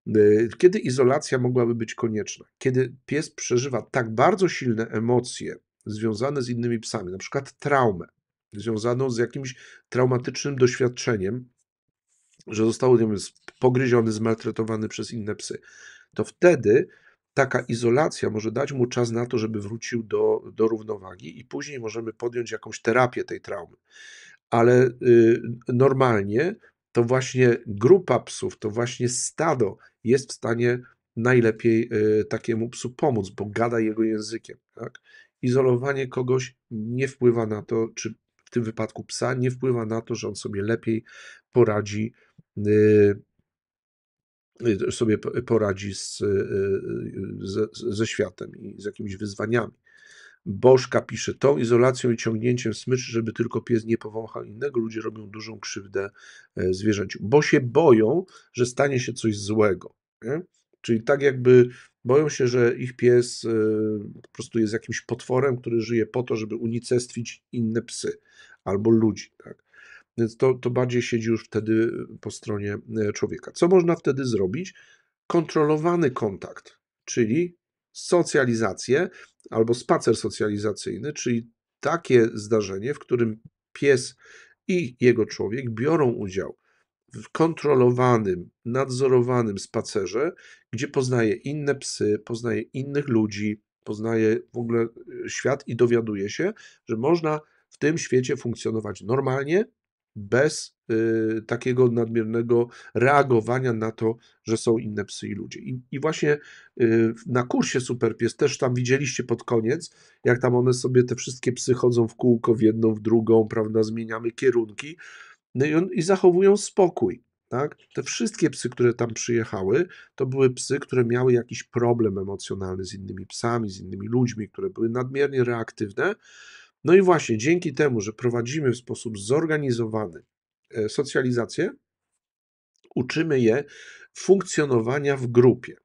E, kiedy izolacja mogłaby być konieczna? Kiedy pies przeżywa tak bardzo silne emocje, związane z innymi psami, na przykład traumę związaną z jakimś traumatycznym doświadczeniem, że został nie wiem, pogryziony, zmaltretowany przez inne psy, to wtedy taka izolacja może dać mu czas na to, żeby wrócił do, do równowagi i później możemy podjąć jakąś terapię tej traumy. Ale y, normalnie to właśnie grupa psów, to właśnie stado jest w stanie najlepiej y, takiemu psu pomóc, bo gada jego językiem. Tak? izolowanie kogoś nie wpływa na to, czy w tym wypadku psa, nie wpływa na to, że on sobie lepiej poradzi y, y, sobie poradzi z, y, ze, ze światem i z jakimiś wyzwaniami. Bożka pisze, tą izolacją i ciągnięciem smyczy, żeby tylko pies nie powąchał innego, ludzie robią dużą krzywdę e, zwierzęciu, bo się boją, że stanie się coś złego. Nie? Czyli tak jakby Boją się, że ich pies y, po prostu jest jakimś potworem, który żyje po to, żeby unicestwić inne psy albo ludzi. Tak? Więc to, to bardziej siedzi już wtedy y, po stronie y, człowieka. Co można wtedy zrobić? Kontrolowany kontakt, czyli socjalizację albo spacer socjalizacyjny, czyli takie zdarzenie, w którym pies i jego człowiek biorą udział w kontrolowanym, nadzorowanym spacerze, gdzie poznaje inne psy, poznaje innych ludzi, poznaje w ogóle y, świat i dowiaduje się, że można w tym świecie funkcjonować normalnie, bez y, takiego nadmiernego reagowania na to, że są inne psy i ludzie. I, i właśnie y, na kursie Superpies też tam widzieliście pod koniec, jak tam one sobie te wszystkie psy chodzą w kółko, w jedną, w drugą, prawda, zmieniamy kierunki. No i zachowują spokój. Tak? Te wszystkie psy, które tam przyjechały, to były psy, które miały jakiś problem emocjonalny z innymi psami, z innymi ludźmi, które były nadmiernie reaktywne. No i właśnie dzięki temu, że prowadzimy w sposób zorganizowany e, socjalizację, uczymy je funkcjonowania w grupie.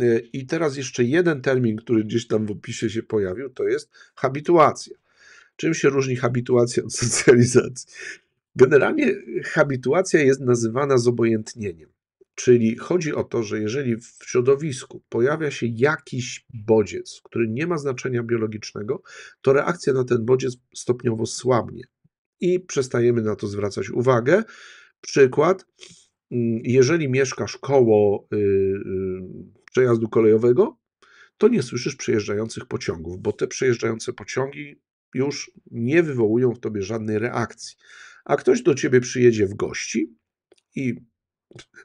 E, I teraz jeszcze jeden termin, który gdzieś tam w opisie się pojawił, to jest habituacja. Czym się różni habituacja od socjalizacji? Generalnie habituacja jest nazywana zobojętnieniem, czyli chodzi o to, że jeżeli w środowisku pojawia się jakiś bodziec, który nie ma znaczenia biologicznego, to reakcja na ten bodziec stopniowo słabnie i przestajemy na to zwracać uwagę. Przykład, mm, jeżeli mieszkasz koło y, y, przejazdu kolejowego, to nie słyszysz przejeżdżających pociągów, bo te przejeżdżające pociągi już nie wywołują w tobie żadnej reakcji a ktoś do ciebie przyjedzie w gości i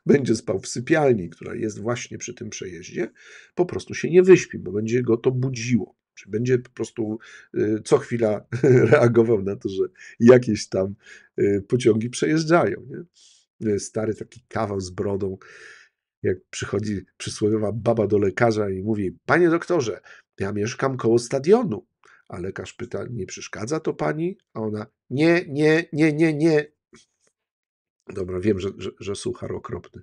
będzie spał w sypialni, która jest właśnie przy tym przejeździe, po prostu się nie wyśpi, bo będzie go to budziło. Czy będzie po prostu y, co chwila reagował na to, że jakieś tam y, pociągi przejeżdżają. Nie? Y, stary taki kawał z brodą, jak przychodzi przysłowiowa baba do lekarza i mówi: Panie doktorze, ja mieszkam koło stadionu. A lekarz pyta, nie przeszkadza to pani? A ona, nie, nie, nie, nie, nie. Dobra, wiem, że, że, że suchar okropny.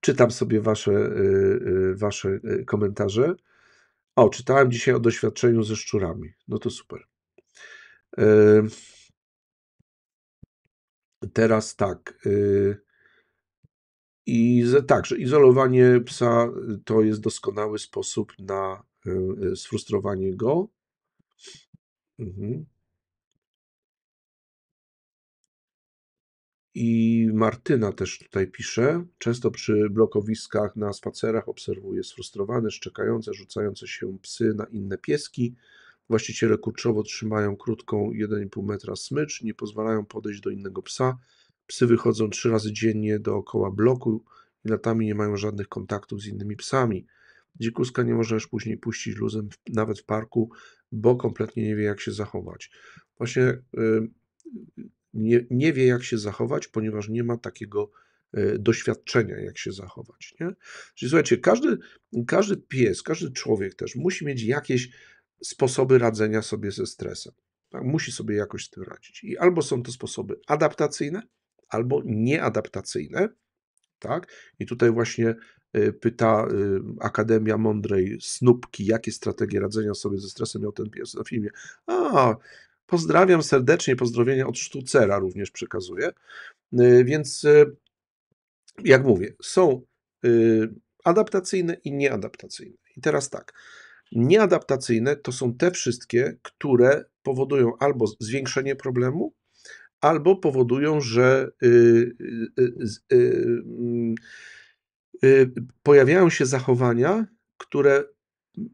Czytam sobie wasze, y, y, wasze y, komentarze. O, czytałem dzisiaj o doświadczeniu ze szczurami. No to super. teraz tak. I tak, że izolowanie psa to jest doskonały sposób na sfrustrowanie go Mhm. I Martyna też tutaj pisze. Często przy blokowiskach na spacerach obserwuję sfrustrowane, szczekające, rzucające się psy na inne pieski. Właściciele kurczowo trzymają krótką 1,5 metra smycz, nie pozwalają podejść do innego psa. Psy wychodzą trzy razy dziennie dookoła bloku i latami nie mają żadnych kontaktów z innymi psami. Dzikuska nie można już później puścić luzem, nawet w parku, bo kompletnie nie wie, jak się zachować. Właśnie y, nie, nie wie, jak się zachować, ponieważ nie ma takiego y, doświadczenia, jak się zachować. Nie? Czyli słuchajcie, każdy, każdy pies, każdy człowiek też musi mieć jakieś sposoby radzenia sobie ze stresem. Tak? Musi sobie jakoś z tym radzić. I albo są to sposoby adaptacyjne, albo nieadaptacyjne. Tak? I tutaj właśnie E, pyta e, Akademia Mądrej Snupki, jakie strategie radzenia sobie ze stresem miał ten pies na filmie. A, pozdrawiam serdecznie, pozdrowienia od Sztucera również przekazuję. E, więc jak mówię, są adaptacyjne i nieadaptacyjne. I teraz tak, nieadaptacyjne to są te wszystkie, które powodują albo zwiększenie problemu, albo powodują, że yy, yy, yy, Y, pojawiają się zachowania, które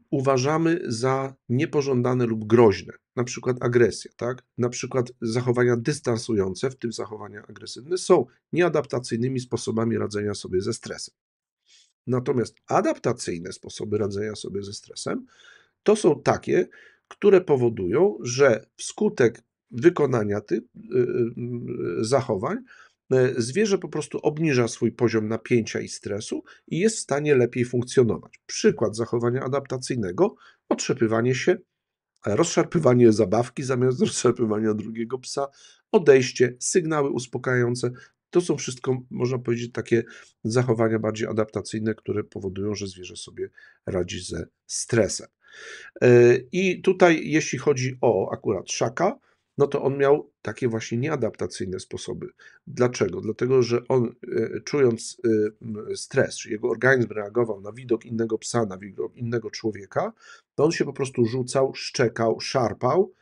uważamy za niepożądane lub groźne, na przykład agresja, tak? na przykład zachowania dystansujące, w tym zachowania agresywne, są nieadaptacyjnymi sposobami radzenia sobie ze stresem. Natomiast adaptacyjne sposoby radzenia sobie ze stresem to są takie, które powodują, że wskutek wykonania tych y, y, zachowań E, zwierzę po prostu obniża swój poziom napięcia i stresu i jest w stanie lepiej funkcjonować. Przykład zachowania adaptacyjnego: otrzepywanie się, rozszarpywanie zabawki zamiast rozszarpywania drugiego psa, odejście, sygnały uspokajające. To są wszystko, można powiedzieć, takie zachowania bardziej adaptacyjne, które powodują, że zwierzę sobie radzi ze stresem. E, I tutaj, jeśli chodzi o akurat szaka, no to on miał takie właśnie nieadaptacyjne sposoby. Dlaczego? Dlatego, że on e, czując e, stres, czy jego organizm reagował na widok innego psa, na widok innego człowieka, to on się po prostu rzucał, szczekał, szarpał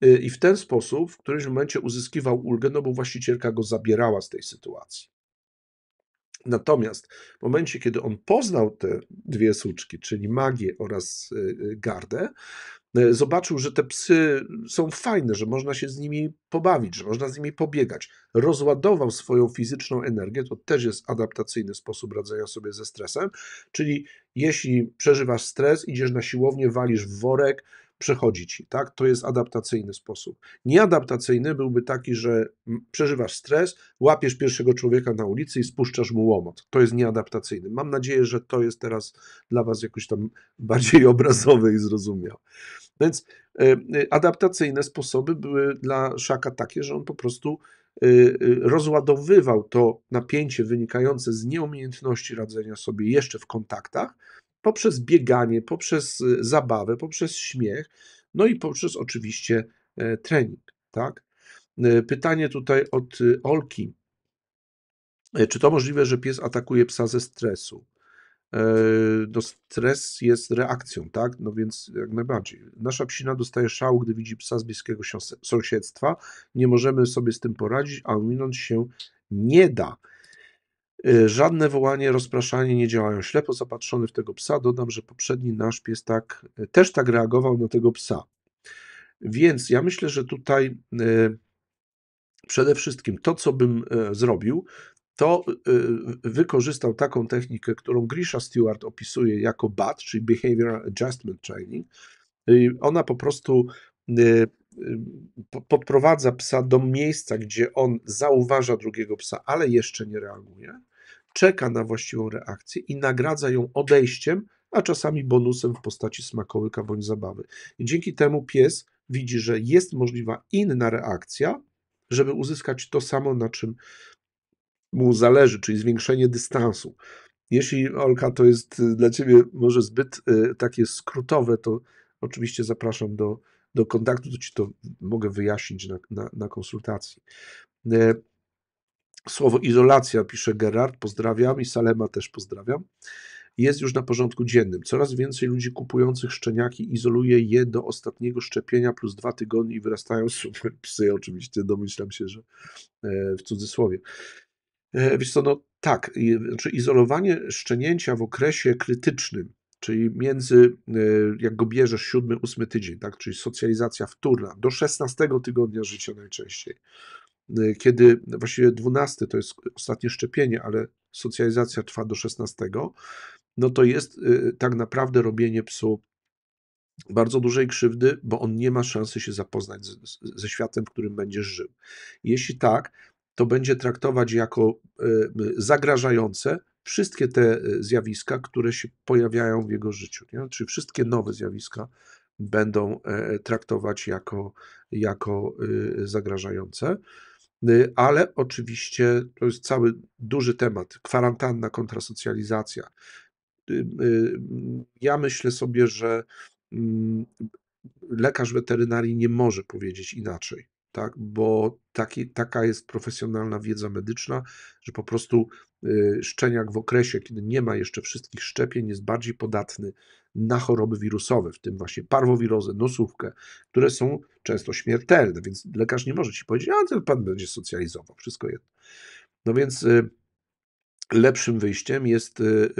e, i w ten sposób w którymś momencie uzyskiwał ulgę, no bo właścicielka go zabierała z tej sytuacji. Natomiast w momencie, kiedy on poznał te dwie suczki, czyli magię oraz gardę, E, zobaczył, że te psy są fajne, że można się z nimi pobawić, że można z nimi pobiegać. Rozładował swoją fizyczną energię, to też jest adaptacyjny sposób radzenia sobie ze stresem, czyli jeśli przeżywasz stres, idziesz na siłownię, walisz w worek, przechodzi ci, tak? To jest adaptacyjny sposób. Nieadaptacyjny byłby taki, że przeżywasz stres, łapiesz pierwszego człowieka na ulicy i spuszczasz mu łomot. To jest nieadaptacyjny. Mam nadzieję, że to jest teraz dla was jakoś tam bardziej obrazowe i zrozumiałe. Więc e, e, adaptacyjne sposoby były dla Szaka takie, że on po prostu e, rozładowywał to napięcie wynikające z nieumiejętności radzenia sobie jeszcze w kontaktach poprzez bieganie, poprzez y, zabawę, poprzez śmiech, no i poprzez oczywiście e, trening, tak? E, pytanie tutaj od y, Olki. E, czy to możliwe, że pies atakuje psa ze stresu? No stres jest reakcją, tak? No więc jak najbardziej. Nasza psina dostaje szału, gdy widzi psa z bliskiego sąsiedztwa. Nie możemy sobie z tym poradzić, a ominąć się nie da. Y, żadne wołanie, rozpraszanie nie działają. Ślepo zapatrzony w tego psa, dodam, że poprzedni nasz pies tak, y, też tak reagował na tego psa. Więc ja myślę, że tutaj y, przede wszystkim to, co bym zrobił, to wykorzystał taką technikę, którą Grisha Stewart opisuje jako BAT, czyli Behavior Adjustment Training. Ona po prostu podprowadza psa do miejsca, gdzie on zauważa drugiego psa, ale jeszcze nie reaguje czeka na właściwą reakcję i nagradza ją odejściem, a czasami bonusem w postaci smakołyka bądź zabawy. I dzięki temu pies widzi, że jest możliwa inna reakcja, żeby uzyskać to samo, na czym mu zależy, czyli zwiększenie dystansu. Jeśli Olka to jest y, dla Ciebie może zbyt y, takie skrótowe, to oczywiście zapraszam do, do kontaktu, to Ci to mogę wyjaśnić na, na, na konsultacji. Y, Słowo izolacja, pisze Gerard, pozdrawiam i Salema też pozdrawiam, jest już na porządku dziennym. Coraz więcej ludzi kupujących szczeniaki izoluje je do ostatniego szczepienia plus dwa tygodnie i wyrastają super psy. Oczywiście domyślam się, że e, w cudzysłowie. E, wiesz co, no tak, znaczy izolowanie szczenięcia w okresie krytycznym, czyli między, e, jak go bierzesz, siódmy, ósmy tydzień, tak, czyli socjalizacja wtórna, do szesnastego tygodnia życia najczęściej, Y, kiedy właściwie 12 to jest ostatnie szczepienie, ale socjalizacja trwa do 16, no to jest y, tak naprawdę robienie psu bardzo dużej krzywdy, bo on nie ma szansy się zapoznać z, z, ze światem, w którym będziesz żył. Jeśli tak, to będzie traktować jako y, zagrażające wszystkie te zjawiska, które się pojawiają w jego życiu. Nie? Czyli wszystkie nowe zjawiska będą e, traktować jako, jako zagrażające. Y, ale oczywiście to jest cały duży temat kwarantanna kontra y, y, Ja myślę sobie, że mm, lekarz weterynarii nie może powiedzieć inaczej tak? bo taki, taka jest profesjonalna wiedza medyczna, że po prostu y, szczeniak w okresie, kiedy nie ma jeszcze wszystkich szczepień, jest bardziej podatny na choroby wirusowe, w tym właśnie parwowirozę, nosówkę, które są często śmiertelne, więc lekarz nie może ci powiedzieć, a ten pan będzie socjalizował, wszystko jedno. No więc y, lepszym wyjściem jest y,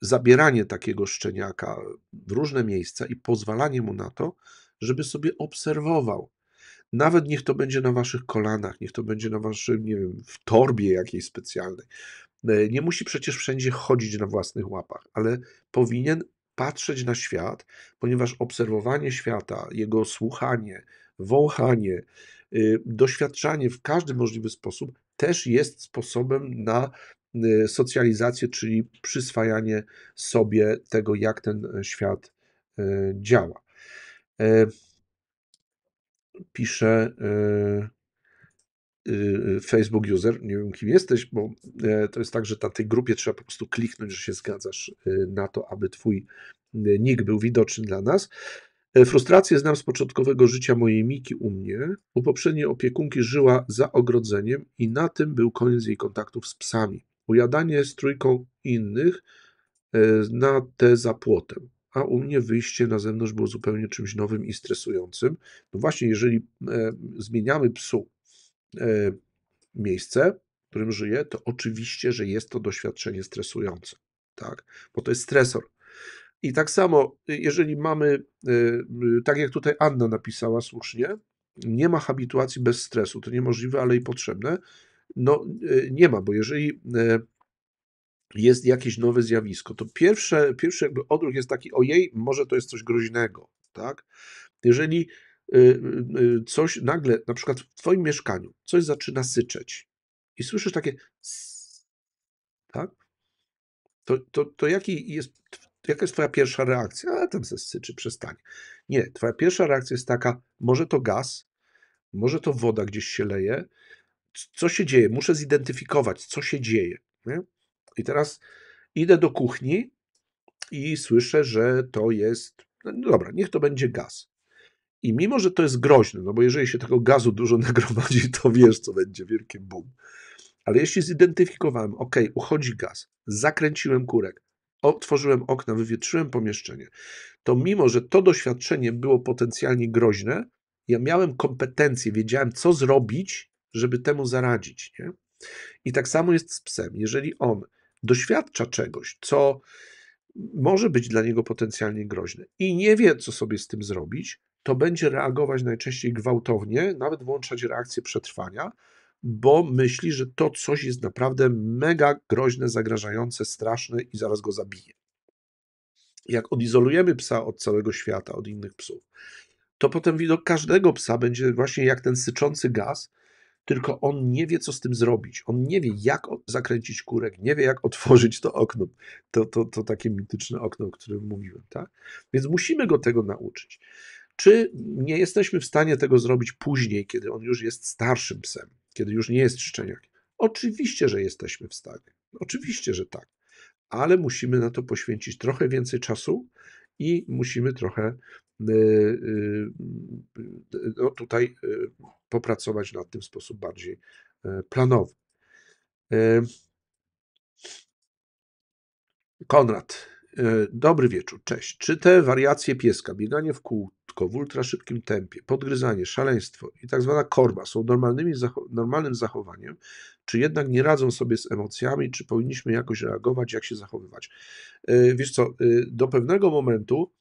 zabieranie takiego szczeniaka w różne miejsca i pozwalanie mu na to, żeby sobie obserwował nawet niech to będzie na waszych kolanach, niech to będzie na waszym, nie wiem, w torbie jakiejś specjalnej. E, nie musi przecież wszędzie chodzić na własnych łapach, ale powinien patrzeć na świat, ponieważ obserwowanie świata, jego słuchanie, wąchanie, y, doświadczanie w każdy możliwy sposób też jest sposobem na y, socjalizację, czyli przyswajanie sobie tego, jak ten świat y, działa. E, pisze y, y, y, Facebook user, nie wiem kim jesteś, bo e, to jest tak, że na tej grupie trzeba po prostu kliknąć, że się zgadzasz na to, aby twój nick był widoczny dla nas. E, frustrację znam z początkowego życia mojej Miki u mnie. U poprzedniej opiekunki żyła za ogrodzeniem i na tym był koniec jej kontaktów z psami. Ujadanie z trójką innych e, na te za płotem a u mnie wyjście na zewnątrz było zupełnie czymś nowym i stresującym. No właśnie, jeżeli e, zmieniamy psu e, miejsce, w którym żyje, to oczywiście, że jest to doświadczenie stresujące, tak? bo to jest stresor. I tak samo, e, jeżeli mamy, e, tak jak tutaj Anna napisała słusznie, nie ma habituacji bez stresu, to niemożliwe, ale i potrzebne. No e, nie ma, bo jeżeli jest jakieś nowe zjawisko, to pierwsze, pierwszy jakby odruch jest taki, ojej, może to jest coś groźnego, tak? Jeżeli y, y, y, coś nagle, na przykład w twoim mieszkaniu, coś zaczyna syczeć i słyszysz takie tak? To, to, to jaki jest, jaka jest twoja pierwsza reakcja? A tam się syczy, przestanie. Nie, twoja pierwsza reakcja jest taka, może to gaz, może to woda gdzieś się leje, co się dzieje? Muszę zidentyfikować, co się dzieje. Nie? I teraz idę do kuchni i słyszę, że to jest. No, no dobra, niech to będzie gaz. I mimo, że to jest groźne, no bo jeżeli się tego gazu dużo nagromadzi, to wiesz, co będzie wielki bum. Ale jeśli zidentyfikowałem, ok, uchodzi gaz, zakręciłem kurek, otworzyłem okna, wywietrzyłem pomieszczenie, to mimo, że to doświadczenie było potencjalnie groźne, ja miałem kompetencje, wiedziałem, co zrobić, żeby temu zaradzić. Nie? I tak samo jest z psem. Jeżeli on doświadcza czegoś, co może być dla niego potencjalnie groźne i nie wie, co sobie z tym zrobić, to będzie reagować najczęściej gwałtownie, nawet włączać reakcję przetrwania, bo myśli, że to coś jest naprawdę mega groźne, zagrażające, straszne i zaraz go zabije. Jak odizolujemy psa od całego świata, od innych psów, to potem widok każdego psa będzie właśnie jak ten syczący gaz, tylko on nie wie, co z tym zrobić. On nie wie, jak zakręcić kurek, nie wie, jak otworzyć to okno, to, to, to takie mityczne okno, o którym mówiłem. Tak? Więc musimy go tego nauczyć. Czy nie jesteśmy w stanie tego zrobić później, kiedy on już jest starszym psem, kiedy już nie jest szczeniakiem? Oczywiście, że jesteśmy w stanie. Oczywiście, że tak. Ale musimy na to poświęcić trochę więcej czasu i musimy trochę y, y, y, no, tutaj popracować nad tym w sposób bardziej e, planowy. Konrad, e, dobry wieczór, cześć. Czy te wariacje pieska, bieganie w kółko w ultraszybkim tempie, podgryzanie, szaleństwo i tak zwana korba są normalnymi, normalnym zachowaniem, czy jednak nie radzą sobie z emocjami, czy powinniśmy jakoś reagować, jak się zachowywać? E, wiesz co, do pewnego momentu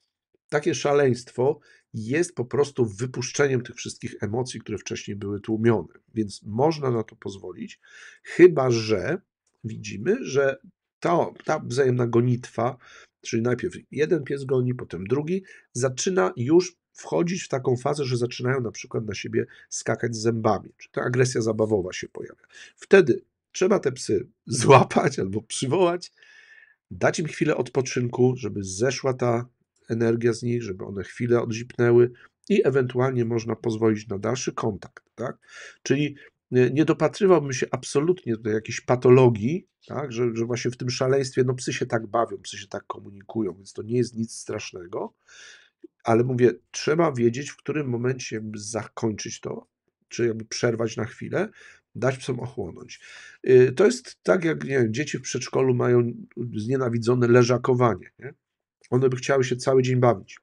takie szaleństwo jest po prostu wypuszczeniem tych wszystkich emocji, które wcześniej były tłumione. Więc można na to pozwolić, chyba że widzimy, że ta, ta wzajemna gonitwa, czyli najpierw jeden pies goni, potem drugi, zaczyna już wchodzić w taką fazę, że zaczynają na przykład na siebie skakać zębami, czy ta agresja zabawowa się pojawia. Wtedy trzeba te psy złapać albo przywołać, dać im chwilę odpoczynku, żeby zeszła ta energia z nich, żeby one chwilę odzipnęły i ewentualnie można pozwolić na dalszy kontakt. Tak? Czyli e, nie dopatrywałbym się absolutnie do jakiejś patologii, tak? że, że właśnie w tym szaleństwie no psy się tak bawią, psy się tak komunikują, więc to nie jest nic strasznego, ale mówię, trzeba wiedzieć, w którym momencie zakończyć to, czy jakby przerwać na chwilę, dać psom ochłonąć. Y, to jest tak, jak wiem, dzieci w przedszkolu mają znienawidzone leżakowanie. Nie? One by chciały się cały dzień bawić.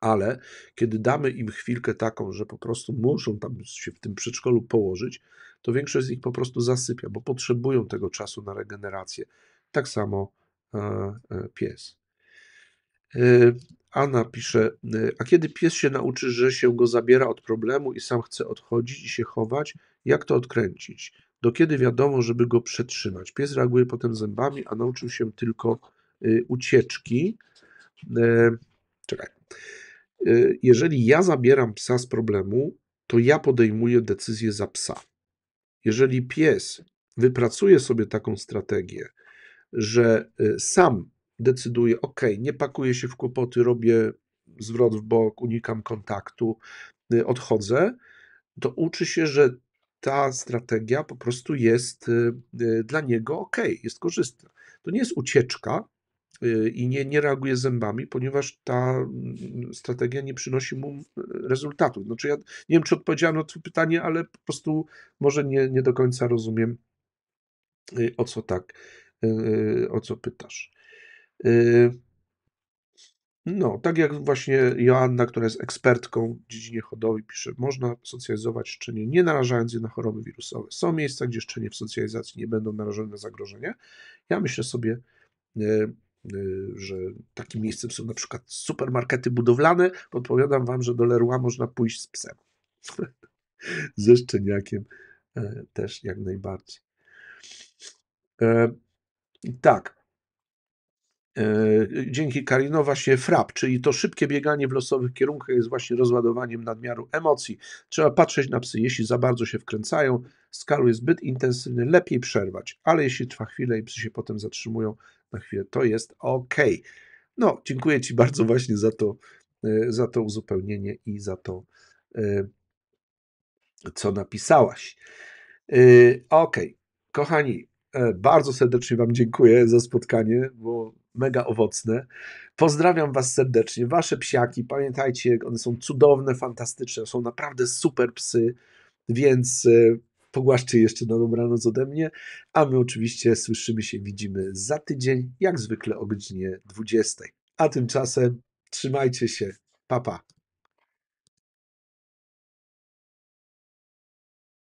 Ale kiedy damy im chwilkę taką, że po prostu muszą tam się w tym przedszkolu położyć, to większość z nich po prostu zasypia, bo potrzebują tego czasu na regenerację. Tak samo e, e, pies. E, Anna pisze, a kiedy pies się nauczy, że się go zabiera od problemu i sam chce odchodzić i się chować, jak to odkręcić? Do kiedy wiadomo, żeby go przetrzymać? Pies reaguje potem zębami, a nauczył się tylko Y, ucieczki. E, czekaj. E, jeżeli ja zabieram psa z problemu, to ja podejmuję decyzję za psa. Jeżeli pies wypracuje sobie taką strategię, że e, sam decyduje, ok, nie pakuję się w kłopoty, robię zwrot w bok, unikam kontaktu, y, odchodzę, to uczy się, że ta strategia po prostu jest y, dla niego ok, jest korzystna. To nie jest ucieczka, Y, i nie, nie reaguje zębami, ponieważ ta mm, strategia nie przynosi mu mm, rezultatów. Znaczy ja nie wiem, czy odpowiedziałem na to pytanie, ale po prostu może nie, nie do końca rozumiem, y, o co tak, y, o co pytasz. No, tak jak właśnie Joanna, która jest ekspertką w dziedzinie hodowli, pisze, można socjalizować szczenie, nie narażając je na choroby wirusowe. Są miejsca, gdzie szczenie w socjalizacji nie będą narażone na zagrożenie. Ja myślę sobie, Y, że takim miejscem są na przykład supermarkety budowlane. Podpowiadam wam, że do Leroy można pójść z psem. Ze szczeniakiem e, też jak najbardziej. E, tak, E, dzięki Karino właśnie frap, czyli to szybkie bieganie w losowych kierunkach jest właśnie rozładowaniem nadmiaru emocji. Trzeba patrzeć na psy, jeśli za bardzo się wkręcają, skalu jest zbyt intensywny, lepiej przerwać, ale jeśli trwa chwilę i psy się potem zatrzymują na chwilę, to jest ok. No, dziękuję Ci bardzo właśnie za to, e, za to uzupełnienie i za to, e, co napisałaś. Ok, kochani, E, bardzo serdecznie Wam dziękuję za spotkanie, bo mega owocne. Pozdrawiam Was serdecznie. Wasze psiaki, pamiętajcie, one są cudowne, fantastyczne, są naprawdę super psy, więc e, pogłaszcie jeszcze na dobranoc ode mnie, a my oczywiście słyszymy się, widzimy za tydzień, jak zwykle o godzinie 20. A tymczasem trzymajcie się, papa. Pa.